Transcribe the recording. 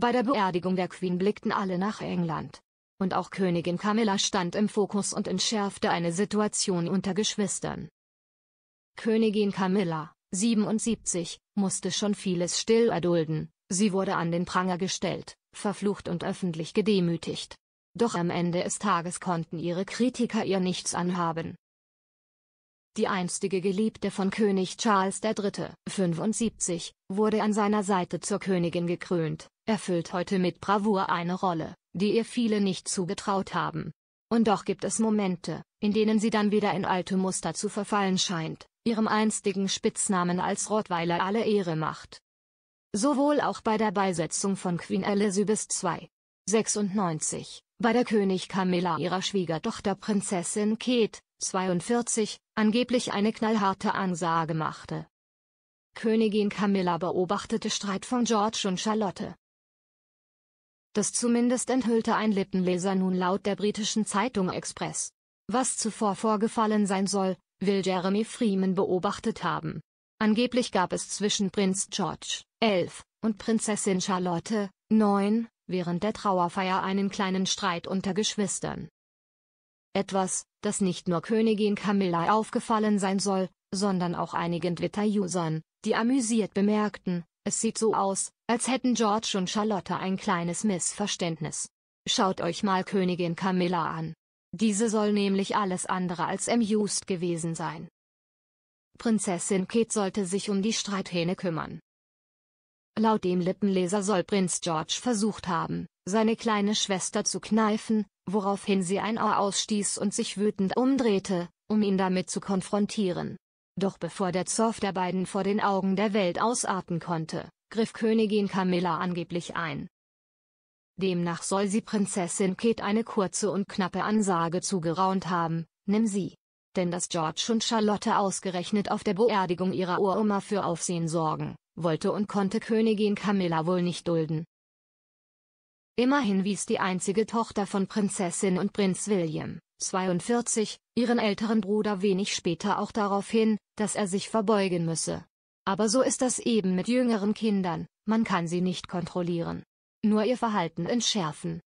Bei der Beerdigung der Queen blickten alle nach England. Und auch Königin Camilla stand im Fokus und entschärfte eine Situation unter Geschwistern. Königin Camilla, 77, musste schon vieles still erdulden, sie wurde an den Pranger gestellt, verflucht und öffentlich gedemütigt. Doch am Ende des Tages konnten ihre Kritiker ihr nichts anhaben, die einstige Geliebte von König Charles III., 75, wurde an seiner Seite zur Königin gekrönt, erfüllt heute mit Bravour eine Rolle, die ihr viele nicht zugetraut haben. Und doch gibt es Momente, in denen sie dann wieder in alte Muster zu verfallen scheint, ihrem einstigen Spitznamen als Rottweiler alle Ehre macht. Sowohl auch bei der Beisetzung von Queen Elizabeth II. 96, bei der König Camilla ihrer Schwiegertochter Prinzessin Kate, 42, angeblich eine knallharte Ansage machte. Königin Camilla beobachtete Streit von George und Charlotte. Das zumindest enthüllte ein Lippenleser nun laut der britischen Zeitung Express. Was zuvor vorgefallen sein soll, will Jeremy Freeman beobachtet haben. Angeblich gab es zwischen Prinz George, 11, und Prinzessin Charlotte, 9, während der Trauerfeier einen kleinen Streit unter Geschwistern. Etwas, das nicht nur Königin Camilla aufgefallen sein soll, sondern auch einigen Twitter-Usern, die amüsiert bemerkten, es sieht so aus, als hätten George und Charlotte ein kleines Missverständnis. Schaut euch mal Königin Camilla an. Diese soll nämlich alles andere als amused gewesen sein. Prinzessin Kate sollte sich um die Streithähne kümmern. Laut dem Lippenleser soll Prinz George versucht haben, seine kleine Schwester zu kneifen, woraufhin sie ein Ohr ausstieß und sich wütend umdrehte, um ihn damit zu konfrontieren. Doch bevor der Zoff der beiden vor den Augen der Welt ausarten konnte, griff Königin Camilla angeblich ein. Demnach soll sie Prinzessin Kate eine kurze und knappe Ansage zugeraunt haben, nimm sie. Denn dass George und Charlotte ausgerechnet auf der Beerdigung ihrer Uroma für Aufsehen sorgen, wollte und konnte Königin Camilla wohl nicht dulden. Immerhin wies die einzige Tochter von Prinzessin und Prinz William, 42, ihren älteren Bruder wenig später auch darauf hin, dass er sich verbeugen müsse. Aber so ist das eben mit jüngeren Kindern, man kann sie nicht kontrollieren. Nur ihr Verhalten entschärfen.